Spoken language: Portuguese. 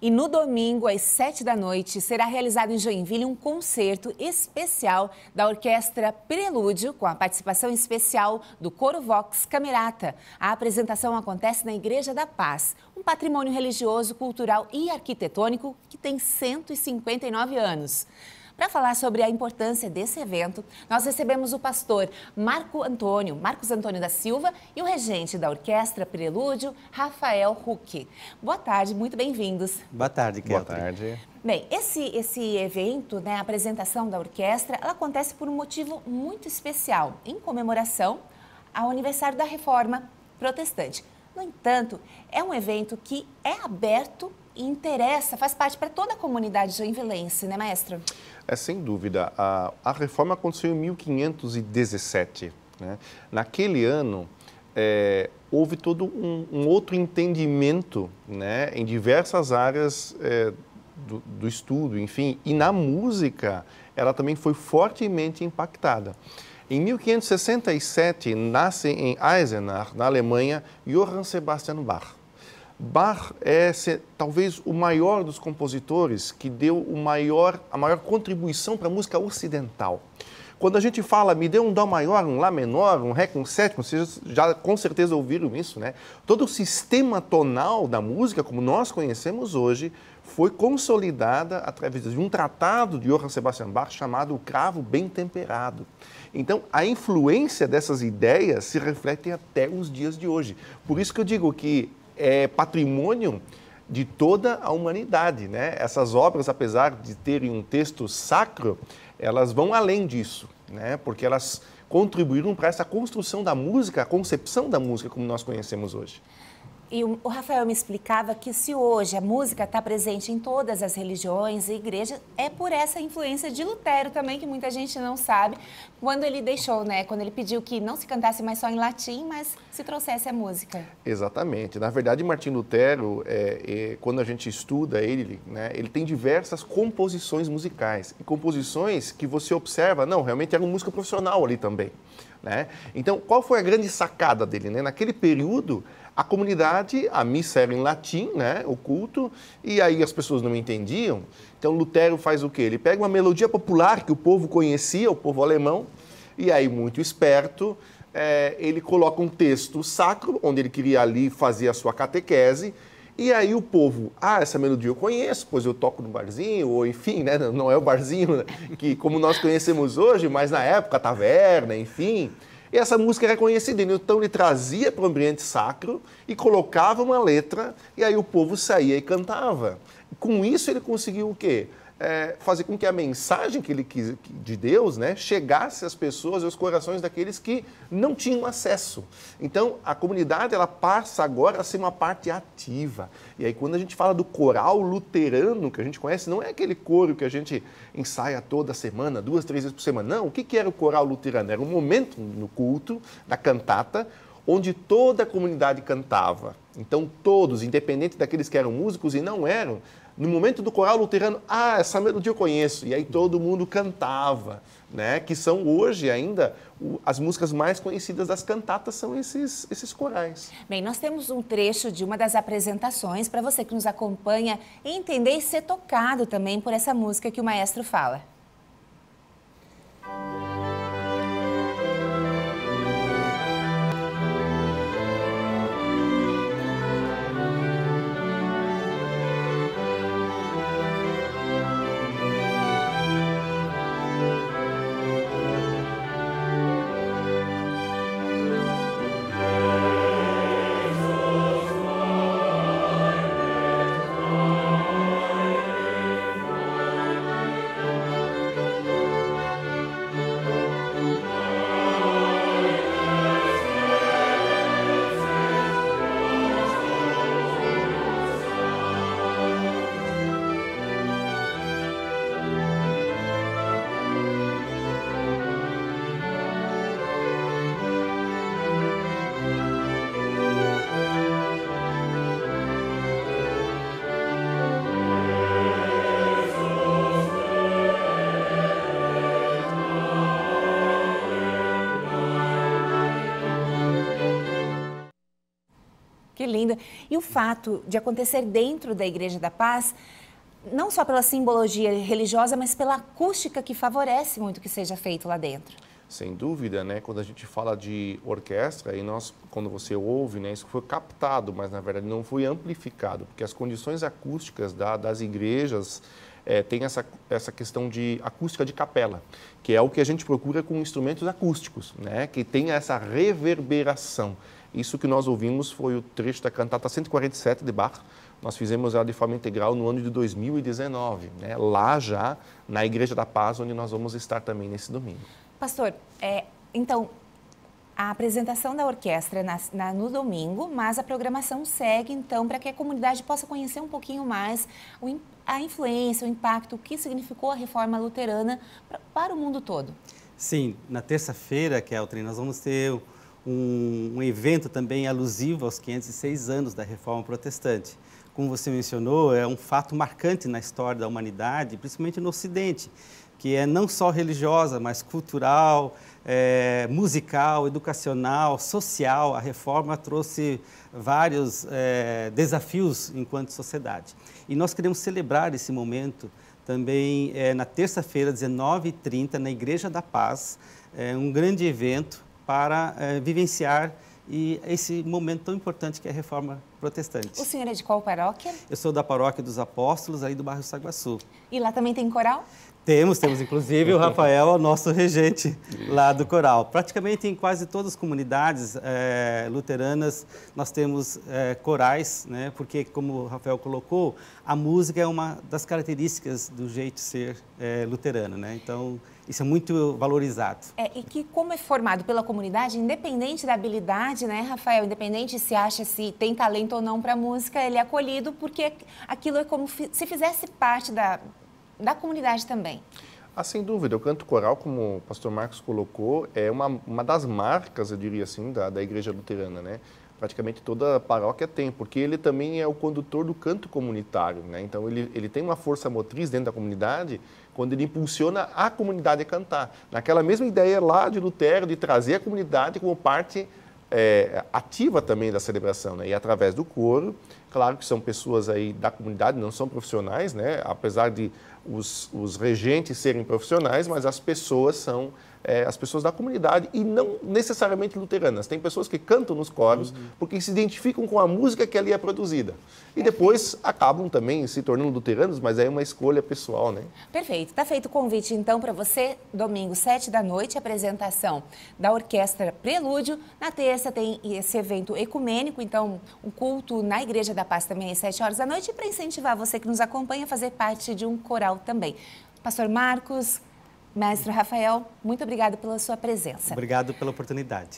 E no domingo, às sete da noite, será realizado em Joinville um concerto especial da Orquestra Prelúdio, com a participação especial do Coro Vox Camerata. A apresentação acontece na Igreja da Paz, um patrimônio religioso, cultural e arquitetônico que tem 159 anos. Para falar sobre a importância desse evento, nós recebemos o pastor Marco Antônio, Marcos Antônio da Silva e o regente da Orquestra Prelúdio, Rafael Huck. Boa tarde, muito bem-vindos. Boa tarde, Kelly. Boa tarde. Bem, esse, esse evento, né, a apresentação da orquestra, ela acontece por um motivo muito especial, em comemoração ao aniversário da Reforma Protestante. No entanto, é um evento que é aberto e interessa, faz parte para toda a comunidade joinvilense, né, maestro? É sem dúvida. A, a reforma aconteceu em 1517. Né? Naquele ano, é, houve todo um, um, outro entendimento né, em diversas áreas é, do, do estudo, enfim, e na música ela também foi fortemente impactada. Em 1567, nasce em Eisenach, na Alemanha, Johann Sebastian Bach. Bach é talvez o maior dos compositores que deu o maior, a maior contribuição para a música ocidental. Quando a gente fala, me dê um Dó maior, um Lá menor, um Ré com sétimo, vocês já com certeza ouviram isso, né? Todo o sistema tonal da música, como nós conhecemos hoje, foi consolidada através de um tratado de Johann Sebastian Bach chamado O Cravo Bem Temperado. Então, a influência dessas ideias se reflete até os dias de hoje. Por isso que eu digo que é, patrimônio de toda a humanidade. Né? Essas obras, apesar de terem um texto sacro, elas vão além disso, né? porque elas contribuíram para essa construção da música, a concepção da música como nós conhecemos hoje. E o Rafael me explicava que se hoje a música está presente em todas as religiões e igrejas, é por essa influência de Lutero também, que muita gente não sabe, quando ele deixou, né? Quando ele pediu que não se cantasse mais só em latim, mas se trouxesse a música. Exatamente. Na verdade, Martim Lutero, é, é, quando a gente estuda ele, né, ele tem diversas composições musicais. E composições que você observa, não, realmente era uma música profissional ali também. Né? Então, qual foi a grande sacada dele? Né? Naquele período, a comunidade, a missa era em latim, né, o culto, e aí as pessoas não entendiam. Então Lutero faz o quê? Ele pega uma melodia popular que o povo conhecia, o povo alemão, e aí muito esperto, é, ele coloca um texto sacro, onde ele queria ali fazer a sua catequese, e aí o povo, ah, essa melodia eu conheço, pois eu toco no barzinho, ou enfim, né, não é o barzinho né, que como nós conhecemos hoje, mas na época, taverna, enfim. E essa música é era conhecida. Então ele trazia para o ambiente sacro e colocava uma letra, e aí o povo saía e cantava. Com isso ele conseguiu o quê? é, fazer com que a mensagem que ele quis, de Deus né, chegasse às pessoas e aos corações daqueles que não tinham acesso. Então, a comunidade ela passa agora a ser uma parte ativa. E aí, quando a gente fala do coral luterano que a gente conhece, não é aquele coro que a gente ensaia toda semana, duas, três vezes por semana. Não, o que, que era o coral luterano? Era um momento no culto, da cantata, onde toda a comunidade cantava. Então, todos, independente daqueles que eram músicos e não eram, no momento do coral luterano, ah, essa melodia eu conheço. E aí todo mundo cantava, né? Que são hoje ainda as músicas mais conhecidas das cantatas são esses, esses corais. Bem, nós temos um trecho de uma das apresentações para você que nos acompanha entender e ser tocado também por essa música que o maestro fala. Que lindo. E o fato de acontecer dentro da Igreja da Paz, não só pela simbologia religiosa, mas pela acústica que favorece muito que seja feito lá dentro. Sem dúvida, né? Quando a gente fala de orquestra e nós, quando você ouve, né, isso foi captado, mas na verdade não foi amplificado, porque as condições acústicas da, das igrejas é, tem essa, essa questão de acústica de capela, que é o que a gente procura com instrumentos acústicos, né? que tem essa reverberação. Isso que nós ouvimos foi o trecho da cantata 147 de Bach. Nós fizemos ela de forma integral no ano de 2019, né? lá já na Igreja da Paz, onde nós vamos estar também nesse domingo. Pastor, é, então, a apresentação da orquestra na, na, no domingo, mas a programação segue então para que a comunidade possa conhecer um pouquinho mais o, a influência, o impacto, o que significou a reforma luterana pra, para o mundo todo. Sim, na terça-feira, Keltrin, nós vamos ter um, um, evento também alusivo aos 506 anos da Reforma Protestante. Como você mencionou, é um fato marcante na história da humanidade, principalmente no Ocidente que é não só religiosa, mas cultural, é, musical, educacional, social. A reforma trouxe vários é, desafios enquanto sociedade. E nós queremos celebrar esse momento também é, na terça-feira, 19h30, na Igreja da Paz, é um grande evento para é, vivenciar e esse momento tão importante que é a reforma protestante. O senhor é de qual paróquia? Eu sou da paróquia dos Apóstolos, aí do bairro Saguaçu. E lá também tem coral? Temos, temos inclusive o Rafael, nosso regente lá do coral. Praticamente em quase todas as comunidades é, luteranas nós temos é, corais, né? porque, como o Rafael colocou, a música é uma das características do jeito de ser é, luterano. Né? Então, isso é muito valorizado. É, e que como é formado pela comunidade, independente da habilidade, né, Rafael, independente se acha se tem talento ou não para música, ele é acolhido porque aquilo é como se fizesse parte da, da comunidade também. Ah, sem dúvida, o canto coral, como o pastor Marcos colocou, é uma, uma das marcas, eu diria assim, da, da igreja luterana, né? praticamente toda a paróquia tem, porque ele também é o condutor do canto comunitário, né? Então ele, ele tem uma força motriz dentro da comunidade quando ele impulsiona a comunidade a cantar. Naquela mesma ideia lá de Lutero, de trazer a comunidade como parte é, ativa também da celebração, né? e através do coro, claro que são pessoas aí da comunidade, não são profissionais, né? apesar de os, os regentes serem profissionais, mas as pessoas são é, as pessoas da comunidade e não necessariamente luteranas. Tem pessoas que cantam nos coros uhum. porque se identificam com a música que ali é produzida. E é. depois acabam também se tornando luteranos, mas aí é uma escolha pessoal, né? Perfeito. Está feito o convite, então, para você, domingo, sete da noite, apresentação da Orquestra Prelúdio. Na terça tem esse evento ecumênico, então, um culto na Igreja da Paz também às sete horas da noite, para incentivar você que nos acompanha a fazer parte de um coral também. Pastor Marcos, Mestre Rafael, muito obrigado pela sua presença. Obrigado pela oportunidade.